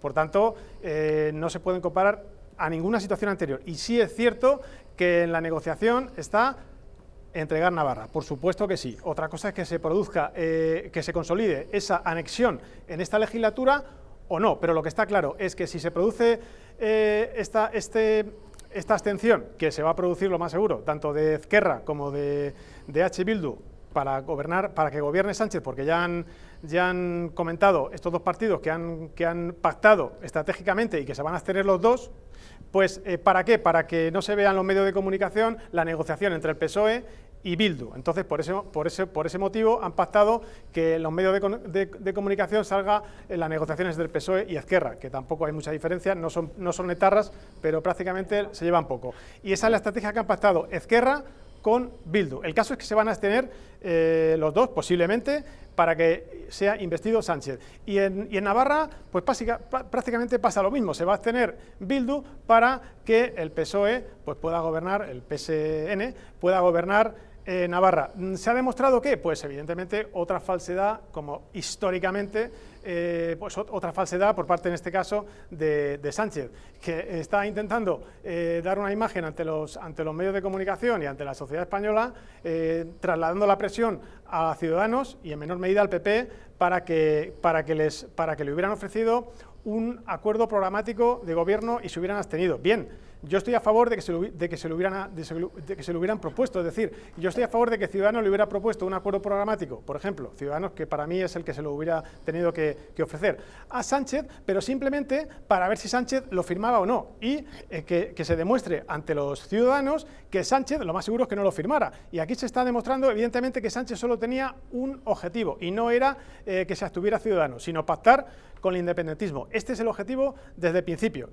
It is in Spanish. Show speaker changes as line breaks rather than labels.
Por tanto, eh, no se pueden comparar a ninguna situación anterior. Y sí es cierto que en la negociación está entregar Navarra, por supuesto que sí. Otra cosa es que se produzca, eh, que se consolide esa anexión en esta legislatura o no, pero lo que está claro es que si se produce eh, este, esta, abstención, que se va a producir lo más seguro, tanto de Ezquerra como de, de H. Bildu, para, gobernar, para que gobierne Sánchez, porque ya han, ya han comentado estos dos partidos que han, que han pactado estratégicamente y que se van a abstener los dos, pues eh, ¿para qué? Para que no se vean los medios de comunicación la negociación entre el PSOE y Bildu. Entonces, por ese, por ese, por ese motivo han pactado que los medios de, comunicación salga las negociaciones del PSOE y Esquerra, que tampoco hay mucha diferencia, no son, no son pero prácticamente se llevan poco. Y esa es la estrategia que han pactado Esquerra, con Bildu. El caso es que se van a abstener eh, los dos, posiblemente, para que sea investido Sánchez. Y en, Navarra, pues prácticamente pasa lo mismo. Se va a abstener Bildu para que el PSOE pues, pueda gobernar, el PSN pueda gobernar eh, Navarra. ¿Se ha demostrado qué? Pues evidentemente otra falsedad, como históricamente eh, pues otra falsedad por parte, en este caso, de, de Sánchez, que está intentando eh, dar una imagen ante los, ante los medios de comunicación y ante la sociedad española, eh, trasladando la presión a Ciudadanos y en menor medida al PP para que, para que, les, para que le hubieran ofrecido un acuerdo programático de gobierno y se hubieran abstenido. Bien, yo estoy a favor de que se que se hubieran, que se lo hubieran propuesto, es decir, yo estoy a favor de que Ciudadanos le hubiera propuesto un acuerdo programático, por ejemplo, Ciudadanos, que para mí es el que se lo hubiera tenido que, que, ofrecer a Sánchez, pero simplemente para ver si Sánchez lo firmaba o no y eh, que, se demuestre ante los ciudadanos que Sánchez lo más seguro es que no lo firmara. Y aquí se está demostrando evidentemente que Sánchez solo tenía un objetivo y no era eh, que se estuviera ciudadano, sino pactar con el independentismo. Este es el objetivo desde el principio.